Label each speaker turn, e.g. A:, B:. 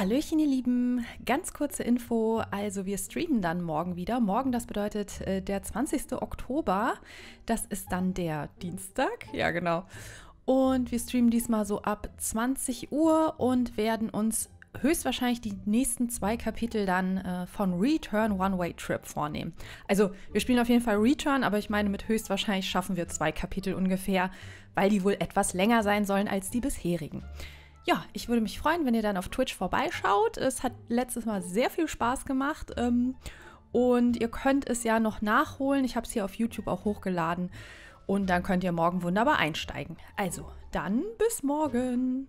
A: Hallöchen, ihr Lieben. Ganz kurze Info. Also, wir streamen dann morgen wieder. Morgen, das bedeutet äh, der 20. Oktober. Das ist dann der Dienstag. Ja, genau. Und wir streamen diesmal so ab 20 Uhr und werden uns höchstwahrscheinlich die nächsten zwei Kapitel dann äh, von Return One-Way Trip vornehmen. Also wir spielen auf jeden Fall Return, aber ich meine, mit höchstwahrscheinlich schaffen wir zwei Kapitel ungefähr, weil die wohl etwas länger sein sollen als die bisherigen ja, ich würde mich freuen, wenn ihr dann auf Twitch vorbeischaut. Es hat letztes Mal sehr viel Spaß gemacht. Ähm, und ihr könnt es ja noch nachholen. Ich habe es hier auf YouTube auch hochgeladen. Und dann könnt ihr morgen wunderbar einsteigen. Also, dann bis morgen.